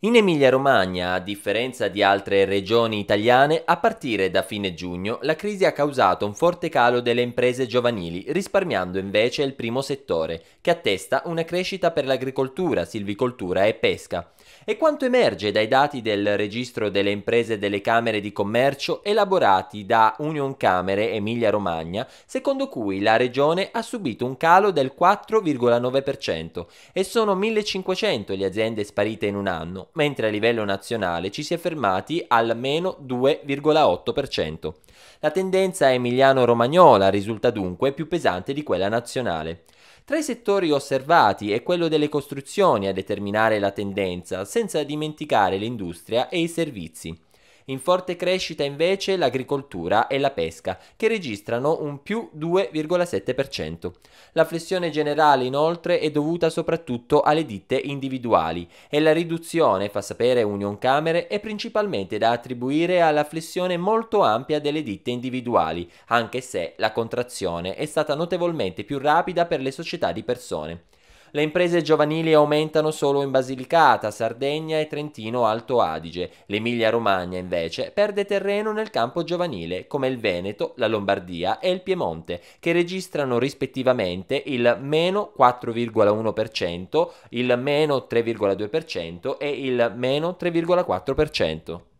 In Emilia-Romagna, a differenza di altre regioni italiane, a partire da fine giugno la crisi ha causato un forte calo delle imprese giovanili, risparmiando invece il primo settore, che attesta una crescita per l'agricoltura, silvicoltura e pesca. E quanto emerge dai dati del registro delle imprese delle Camere di Commercio elaborati da Union Camere Emilia-Romagna, secondo cui la regione ha subito un calo del 4,9% e sono 1500 le aziende sparite in un anno mentre a livello nazionale ci si è fermati al meno 2,8%. La tendenza emiliano-romagnola risulta dunque più pesante di quella nazionale. Tra i settori osservati è quello delle costruzioni a determinare la tendenza, senza dimenticare l'industria e i servizi. In forte crescita invece l'agricoltura e la pesca, che registrano un più 2,7%. La flessione generale inoltre è dovuta soprattutto alle ditte individuali e la riduzione, fa sapere Union Camere, è principalmente da attribuire alla flessione molto ampia delle ditte individuali, anche se la contrazione è stata notevolmente più rapida per le società di persone. Le imprese giovanili aumentano solo in Basilicata, Sardegna e Trentino Alto Adige. L'Emilia Romagna invece perde terreno nel campo giovanile, come il Veneto, la Lombardia e il Piemonte, che registrano rispettivamente il meno 4,1%, il meno 3,2% e il meno 3,4%.